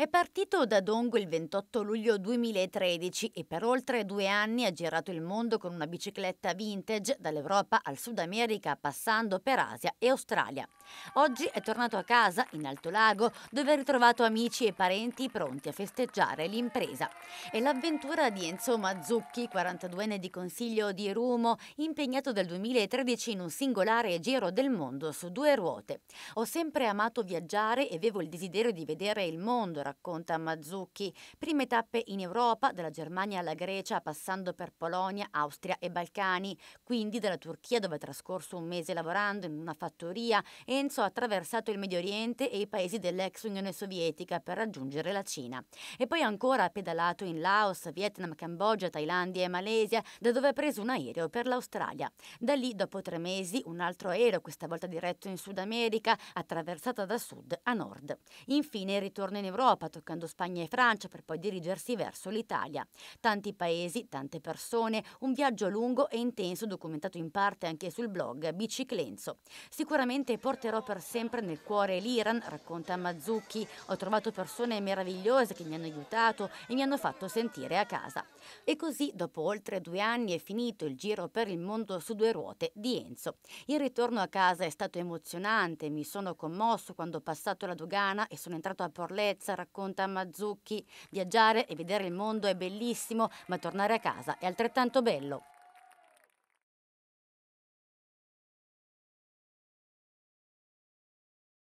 È partito da Dongo il 28 luglio 2013 e per oltre due anni ha girato il mondo con una bicicletta vintage dall'Europa al Sud America passando per Asia e Australia. Oggi è tornato a casa, in Alto Lago, dove ha ritrovato amici e parenti pronti a festeggiare l'impresa. È l'avventura di Enzo Mazzucchi, 42enne di Consiglio di Rumo, impegnato dal 2013 in un singolare giro del mondo su due ruote. Ho sempre amato viaggiare e avevo il desiderio di vedere il mondo, racconta Mazzucchi. Prime tappe in Europa, dalla Germania alla Grecia, passando per Polonia, Austria e Balcani. Quindi dalla Turchia, dove ha trascorso un mese lavorando in una fattoria, Enzo ha attraversato il Medio Oriente e i paesi dell'ex Unione Sovietica per raggiungere la Cina. E poi ancora ha pedalato in Laos, Vietnam, Cambogia, Thailandia e Malesia, da dove ha preso un aereo per l'Australia. Da lì, dopo tre mesi, un altro aereo, questa volta diretto in Sud America, attraversata da sud a nord. Infine il ritorno in Europa Europa, toccando Spagna e Francia per poi dirigersi verso l'Italia. Tanti paesi, tante persone, un viaggio lungo e intenso documentato in parte anche sul blog Biciclenzo. Sicuramente porterò per sempre nel cuore l'Iran, racconta Mazzucchi. Ho trovato persone meravigliose che mi hanno aiutato e mi hanno fatto sentire a casa. E così, dopo oltre due anni, è finito il giro per il mondo su due ruote di Enzo. Il ritorno a casa è stato emozionante, mi sono commosso quando ho passato la dogana e sono entrato a Porlezza racconta Mazzucchi. Viaggiare e vedere il mondo è bellissimo, ma tornare a casa è altrettanto bello.